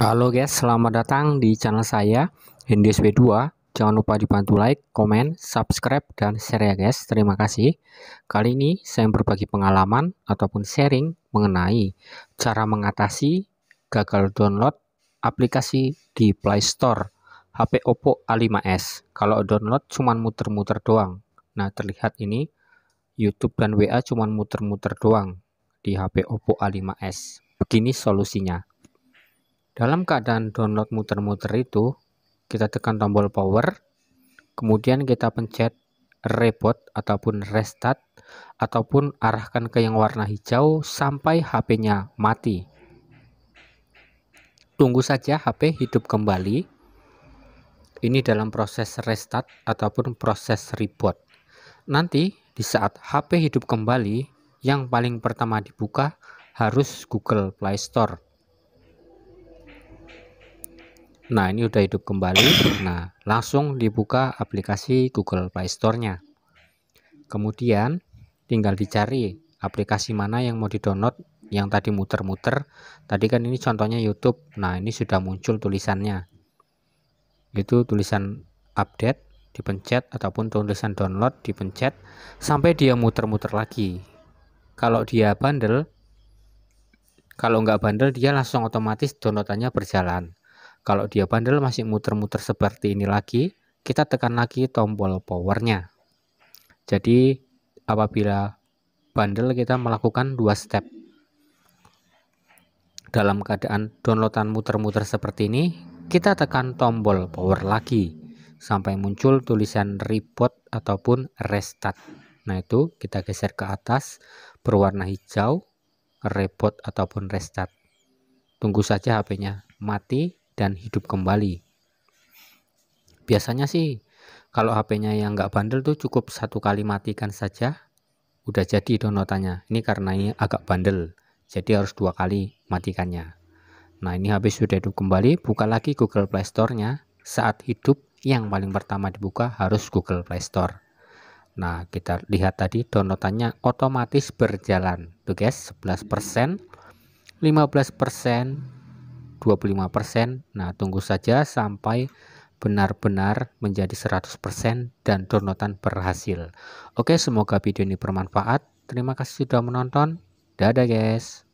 Halo guys, selamat datang di channel saya Hendes 2 Jangan lupa dibantu like, komen, subscribe, dan share ya guys. Terima kasih. Kali ini saya berbagi pengalaman ataupun sharing mengenai cara mengatasi gagal download aplikasi di Play Store HP Oppo A5s. Kalau download cuman muter-muter doang. Nah, terlihat ini YouTube dan WA cuman muter-muter doang di HP Oppo A5s. Begini solusinya. Dalam keadaan download muter-muter itu, kita tekan tombol power, kemudian kita pencet reboot ataupun restart ataupun arahkan ke yang warna hijau sampai HP-nya mati. Tunggu saja HP hidup kembali. Ini dalam proses restart ataupun proses reboot. Nanti di saat HP hidup kembali, yang paling pertama dibuka harus Google Play Store Nah, ini udah hidup kembali. Nah, langsung dibuka aplikasi Google Play Store-nya. Kemudian, tinggal dicari aplikasi mana yang mau di yang tadi muter-muter. Tadi kan ini contohnya YouTube. Nah, ini sudah muncul tulisannya. Itu tulisan update dipencet ataupun tulisan download dipencet sampai dia muter-muter lagi. Kalau dia bandel, kalau nggak bandel dia langsung otomatis downloadannya berjalan. Kalau dia bandel masih muter-muter seperti ini lagi, kita tekan lagi tombol powernya. Jadi apabila bandel kita melakukan dua step. Dalam keadaan downloadan muter-muter seperti ini, kita tekan tombol power lagi sampai muncul tulisan reboot ataupun restart. Nah itu kita geser ke atas berwarna hijau, reboot ataupun restart. Tunggu saja HP-nya mati dan hidup kembali. Biasanya sih kalau HP-nya yang nggak bandel tuh cukup satu kali matikan saja udah jadi donotanya. ini karena ini agak bandel jadi harus dua kali matikannya nah ini habis sudah hidup kembali buka lagi Google Play Store nya saat hidup yang paling pertama dibuka harus Google Play Store nah kita lihat tadi downloadannya otomatis berjalan tuh guys 11% 15% 25%. Nah, tunggu saja sampai benar-benar menjadi 100% dan downloadan berhasil. Oke, semoga video ini bermanfaat. Terima kasih sudah menonton. Dadah, guys.